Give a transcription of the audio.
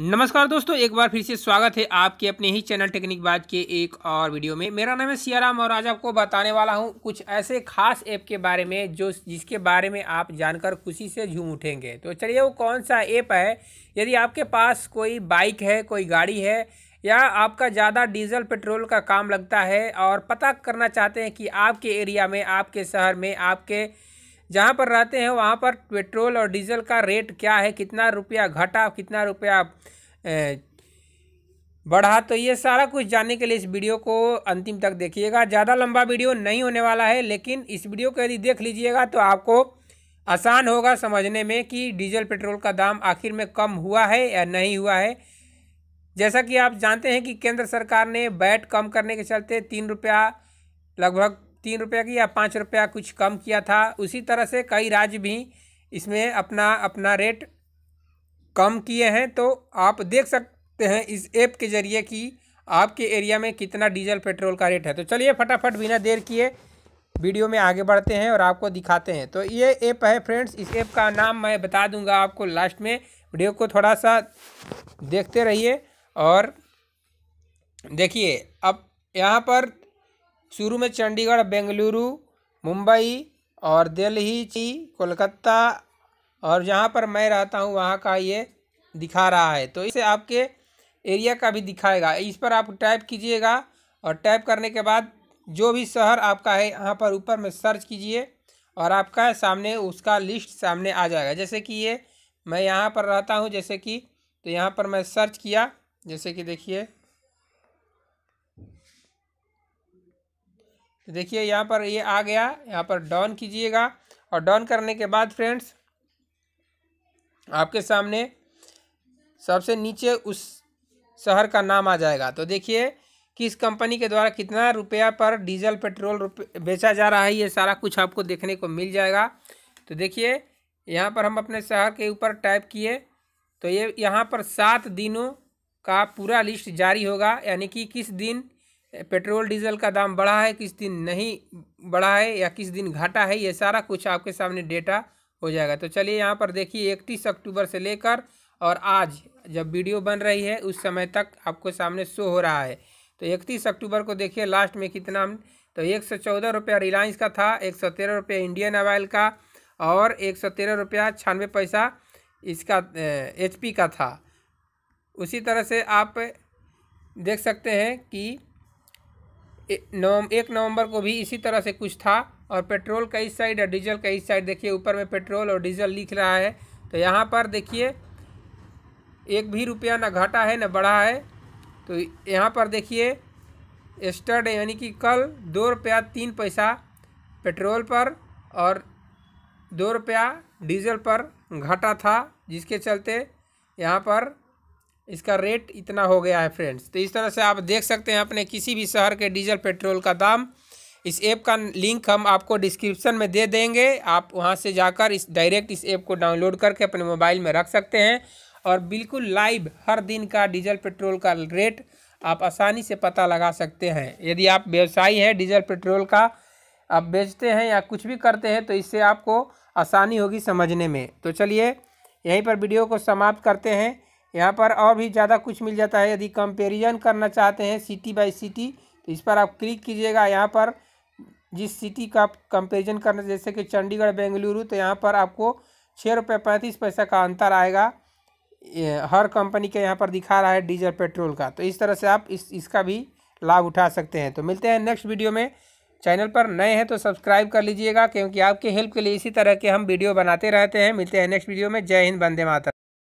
नमस्कार दोस्तों एक बार फिर से स्वागत है आपके अपने ही चैनल टेक्निक बात के एक और वीडियो में मेरा नाम है सियाराम और आज आपको बताने वाला हूं कुछ ऐसे खास ऐप के बारे में जो जिसके बारे में आप जानकर खुशी से झूम उठेंगे तो चलिए वो कौन सा ऐप है यदि आपके पास कोई बाइक है कोई गाड़ी है या आपका ज़्यादा डीजल पेट्रोल का काम लगता है और पता करना चाहते हैं कि आपके एरिया में आपके शहर में आपके जहाँ पर रहते हैं वहाँ पर पेट्रोल और डीजल का रेट क्या है कितना रुपया घटा कितना रुपया बढ़ा तो ये सारा कुछ जानने के लिए इस वीडियो को अंतिम तक देखिएगा ज़्यादा लंबा वीडियो नहीं होने वाला है लेकिन इस वीडियो को यदि देख लीजिएगा तो आपको आसान होगा समझने में कि डीजल पेट्रोल का दाम आखिर में कम हुआ है या नहीं हुआ है जैसा कि आप जानते हैं कि केंद्र सरकार ने बैट कम करने के चलते तीन रुपया लगभग तीन रुपये की या पाँच रुपया कुछ कम किया था उसी तरह से कई राज्य भी इसमें अपना अपना रेट कम किए हैं तो आप देख सकते हैं इस ऐप के ज़रिए कि आपके एरिया में कितना डीजल पेट्रोल का रेट है तो चलिए फटाफट बिना देर किए वीडियो में आगे बढ़ते हैं और आपको दिखाते हैं तो ये ऐप है फ्रेंड्स इस ऐप का नाम मैं बता दूंगा आपको लास्ट में वीडियो को थोड़ा सा देखते रहिए और देखिए अब यहाँ पर शुरू में चंडीगढ़ बेंगलुरु मुंबई और दिल्ली ची कोलकाता और जहाँ पर मैं रहता हूँ वहाँ का ये दिखा रहा है तो इसे आपके एरिया का भी दिखाएगा इस पर आप टाइप कीजिएगा और टाइप करने के बाद जो भी शहर आपका है यहाँ पर ऊपर में सर्च कीजिए और आपका सामने उसका लिस्ट सामने आ जाएगा जैसे कि ये मैं यहाँ पर रहता हूँ जैसे कि तो यहाँ पर मैं सर्च किया जैसे कि देखिए तो देखिए यहाँ पर ये आ गया यहाँ पर डॉन कीजिएगा और डॉन करने के बाद फ्रेंड्स आपके सामने सबसे नीचे उस शहर का नाम आ जाएगा तो देखिए किस कंपनी के द्वारा कितना रुपया पर डीजल पेट्रोल बेचा जा रहा है ये सारा कुछ आपको देखने को मिल जाएगा तो देखिए यहाँ पर हम अपने शहर के ऊपर टाइप किए तो ये यहाँ पर सात दिनों का पूरा लिस्ट जारी होगा यानी कि किस दिन पेट्रोल डीजल का दाम बढ़ा है किस दिन नहीं बढ़ा है या किस दिन घाटा है ये सारा कुछ आपके सामने डेटा हो जाएगा तो चलिए यहाँ पर देखिए इकतीस अक्टूबर से लेकर और आज जब वीडियो बन रही है उस समय तक आपको सामने शो हो रहा है तो इकतीस अक्टूबर को देखिए लास्ट में कितना तो एक सौ चौदह रुपया रिलायंस का था एक सौ तेरह रुपया इंडियन ऑयल का और एक सौ तेरह रुपया छियानवे पैसा इसका एचपी का था उसी तरह से आप देख सकते हैं कि नवम एक नवंबर को भी इसी तरह से कुछ था और पेट्रोल का इस साइड और डीजल का इस साइड देखिए ऊपर में पेट्रोल और डीजल लिख रहा है तो यहाँ पर देखिए एक भी रुपया ना घाटा है ना बढ़ा है तो यहाँ पर देखिए एस्टर्ड यानी कि कल दो रुपया तीन पैसा पेट्रोल पर और दो रुपया डीजल पर घाटा था जिसके चलते यहाँ पर इसका रेट इतना हो गया है फ्रेंड्स तो इस तरह से आप देख सकते हैं अपने किसी भी शहर के डीजल पेट्रोल का दाम इस ऐप का लिंक हम आपको डिस्क्रिप्शन में दे देंगे आप वहां से जाकर इस डायरेक्ट इस ऐप को डाउनलोड करके अपने मोबाइल में रख सकते हैं और बिल्कुल लाइव हर दिन का डीजल पेट्रोल का रेट आप आसानी से पता लगा सकते हैं यदि आप व्यवसायी हैं डीजल पेट्रोल का आप बेचते हैं या कुछ भी करते हैं तो इससे आपको आसानी होगी समझने में तो चलिए यहीं पर वीडियो को समाप्त करते हैं यहाँ पर और भी ज़्यादा कुछ मिल जाता है यदि कंपेरिजन करना चाहते हैं सिटी बाय सिटी तो इस पर आप क्लिक कीजिएगा यहाँ पर जिस सिटी का आप कंपेरिजन करना जैसे कि चंडीगढ़ बेंगलुरु तो यहाँ पर आपको छः रुपये पैंतीस पैसा का अंतर आएगा हर कंपनी के यहाँ पर दिखा रहा है डीजल पेट्रोल का तो इस तरह से आप इस इसका भी लाभ उठा सकते हैं तो मिलते हैं नेक्स्ट वीडियो में चैनल पर नए हैं तो सब्सक्राइब कर लीजिएगा क्योंकि आपके हेल्प के लिए इसी तरह के हम वीडियो बनाते रहते हैं मिलते हैं नेक्स्ट वीडियो में जय हिंद वंदे माता